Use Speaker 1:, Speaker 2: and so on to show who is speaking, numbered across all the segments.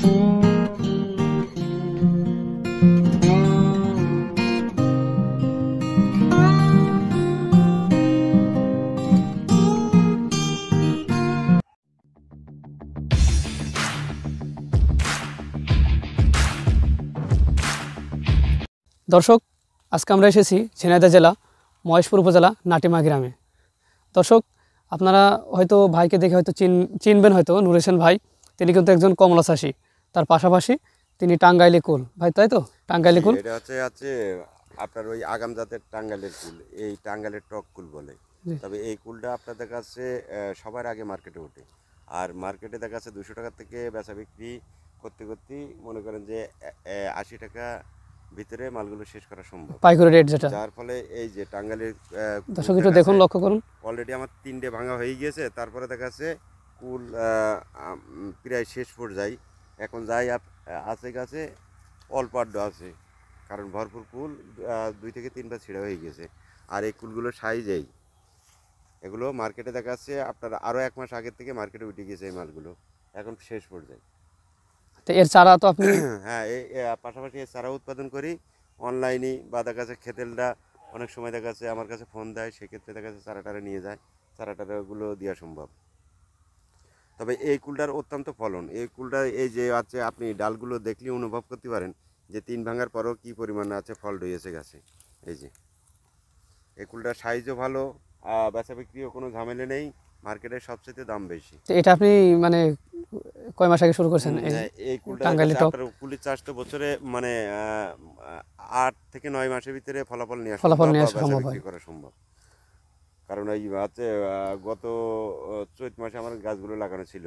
Speaker 1: দর্শক আজকে আমরা এসেছি ঝিনাইদা জেলা মহেশপুর উপজেলা নাটিমা গ্রামে দর্শক আপনারা হয়তো ভাইকে দেখে হয়তো চিন চিনবেন হয়তো নুরেশন ভাই তিনি কিন্তু একজন কমলা চাষী তার পাশাপাশি তিনি টাঙ্গাইলে কুল ভাই তাই তো টাঙ্গাইলে কুল এটা
Speaker 2: হচ্ছে আছে আপনার ওই আগাম জাতের টাঙ্গাইলের কুল এই টাঙ্গাইলের টক কুল বলে তবে এই কুলটা আপনাদের কাছে সবার আগে মার্কেটে ওঠে আর মার্কেটে দেখা যাচ্ছে দুশো টাকা থেকে বেচা বিক্রি করতে করতে মনে করেন যে আশি টাকা ভিতরে মালগুলো শেষ করা সম্ভব পাইকারি রেট যেটা যার ফলে এই যে টাঙ্গালের দর্শক একটু দেখুন লক্ষ্য করুন অলরেডি আমার তিনটে ভাঙা হয়ে গিয়েছে তারপরে দেখা যাচ্ছে কুল প্রায় শেষ পর্যায়ে এখন যাই আছে গাছে অল্প আড্ড আছে কারণ ভরপুর কুল দুই থেকে তিনবার ছিঁড়া হয়ে গেছে আর এই কুলগুলো সাইজেই এগুলো মার্কেটে দেখা যাচ্ছে আপনার আরও এক মাস আগের থেকে মার্কেটে উঠে গেছে এই মালগুলো এখন শেষ পর্যায়ে
Speaker 1: তো এর চারা তো আপনি
Speaker 2: হ্যাঁ এই পাশাপাশি এর চারা উৎপাদন করি অনলাইনে বা দেখা যাচ্ছে খেতেলটা অনেক সময় দেখা যাচ্ছে আমার কাছে ফোন দেয় সেক্ষেত্রে দেখা যাচ্ছে চারা নিয়ে যায় চারা দেওয়া সম্ভব তবে এই কুলটার অত্যন্ত ফলন এই কুলটা এই যে আছে আপনি ডালগুলো দেখলে অনুভব করতে পারেন যে তিন ভাঙার পরও কি পরিমাণে আছে ফল রয়েছে গাছে এই যে এই কুলটার সাইজও ভালো আর বেচা বিক্রিও কোনো ঝামেলে নেই মার্কেটের সবচেয়ে দাম বেশি এটা
Speaker 1: আপনি মানে কয় মাস আগে শুরু করছেন হ্যাঁ, এই
Speaker 2: কুলির চাষ তো বছরে মানে আট থেকে নয় মাসের ভিতরে ফলাফল নিয়ে ফলাফল নিয়ে সম্ভব করা সম্ভব কারণ ওই হচ্ছে গত চৈত মাসে আমার গাছগুলো লাগানো ছিল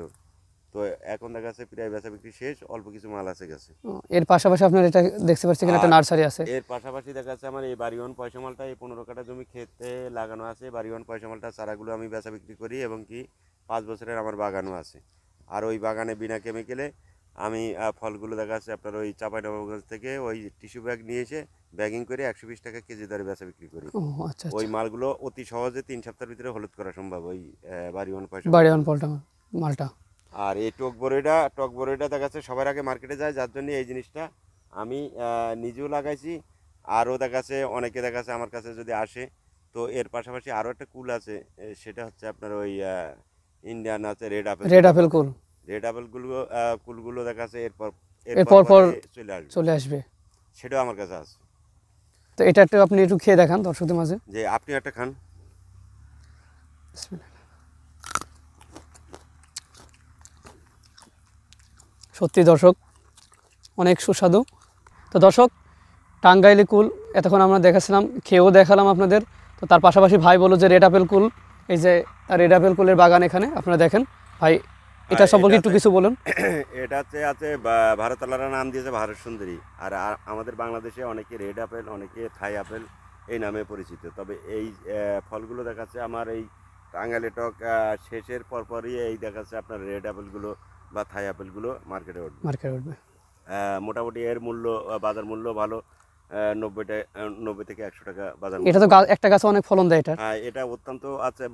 Speaker 2: তো এখন দেখা যাচ্ছে প্রায় বেচা বিক্রি শেষ অল্প কিছু মাল আছে গেছে এর পাশাপাশি আপনার এটা দেখতে পাচ্ছেন একটা নার্সারি আছে এর পাশাপাশি দেখা যাচ্ছে আমার এই বাড়িওয়ান পয়সা মালটা এই পনেরো কাটা জমি খেতে লাগানো আছে বাড়িওয়ান পয়সা মালটা চারাগুলো আমি বেচা বিক্রি করি এবং কি পাঁচ বছরের আমার বাগানও আছে আর ওই বাগানে বিনা কেমিক্যালে আমি ফলগুলো দেখা যাচ্ছে আপনার ওই চাঁপাইনবাবগঞ্জ থেকে ওই টিস্যু ব্যাগ নিয়ে এসে ব্যাগিং করে একশো বিশ টাকা কেজি দরে বেচা বিক্রি করি আচ্ছা, আচ্ছা। ওই মালগুলো অতি সহজে তিন সপ্তাহের ভিতরে হলুদ করা সম্ভব ওই বাড়িওয়ান পয়সা বাড়িওয়ান পল্টা মালটা আর এই টক বড়িটা টক বড়িটা দেখা যাচ্ছে সবার আগে মার্কেটে যায় যার জন্য এই জিনিসটা আমি নিজেও লাগাইছি আরও দেখা যাচ্ছে অনেকে দেখা যাচ্ছে আমার কাছে যদি আসে তো এর পাশাপাশি আরও একটা কুল আছে সেটা হচ্ছে আপনার ওই ইন্ডিয়ান আছে রেড আপেল রেড আপেল কুল সত্যি দর্শক
Speaker 1: অনেক সুস্বাদু তো দর্শক টাঙ্গাইলি কুল এতক্ষণ আমরা দেখাছিলাম খেয়েও দেখালাম আপনাদের তো তার পাশাপাশি ভাই বলো যে রেড আপেল কুল এই যে রেড আপেল কুলের বাগান এখানে আপনারা দেখেন ভাই এটা সম্পর্কে একটু কিছু বলুন
Speaker 2: এটা হচ্ছে আছে ভারতালারা নাম দিয়েছে ভারত সুন্দরী আর আমাদের বাংলাদেশে অনেকে রেড আপেল অনেকে থাই আপেল এই নামে পরিচিত তবে এই ফলগুলো দেখাচ্ছে আমার এই টাঙ্গালে টক শেষের পরপরই এই দেখাচ্ছে আপনার রেড আপেলগুলো বা থাই আপেলগুলো মার্কেটে উঠবে মার্কেটে উঠবে মোটামুটি এর মূল্য বাজার মূল্য ভালো নব্বইটা নব্বই থেকে একশো টাকা বাজার এটা তো একটা গাছে অনেক ফলন দেয় এটা হ্যাঁ, এটা অত্যন্ত আছে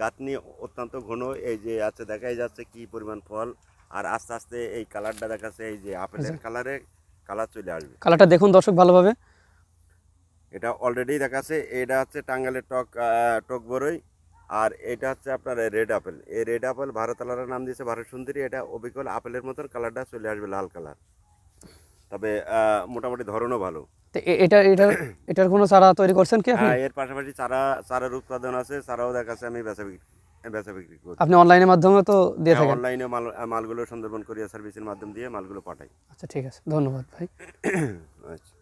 Speaker 2: গাঁথনি অত্যন্ত ঘন এই যে আছে দেখাই যাচ্ছে কি পরিমাণ ফল আর আস্তে আস্তে এই কালারটা দেখাচ্ছে এই যে আপেলের আচ্ছা। কালারে কালার চলে আসবে
Speaker 1: কালারটা দেখুন দর্শক ভালোভাবে
Speaker 2: এটা অলরেডি দেখাচ্ছে এটা হচ্ছে টাঙ্গালের টক টক বরই আর এটা হচ্ছে আপনার রেড আপেল এই রেড আপেল ভারত আলারা নাম দিয়েছে ভারত সুন্দরী এটা অবিকল আপেলের মতন কালারটা চলে আসবে লাল কালার তবে মোটামুটি ধরনও ভালো
Speaker 1: তো এটা এটা এটার কোনো তৈরি করছেন কি হ্যাঁ, এর
Speaker 2: পাশাপাশি উৎপাদন আছে দেখাচ্ছে আমি বেচা বেচা বিক্রি আপনি অনলাইনের তো হ্যাঁ, অনলাইনে মাল মালগুলো সুন্দরবন করিয়া সার্ভিসের মাধ্যম দিয়ে মালগুলো পাঠাই
Speaker 1: আচ্ছা ঠিক আছে ধন্যবাদ ভাই
Speaker 2: আচ্ছা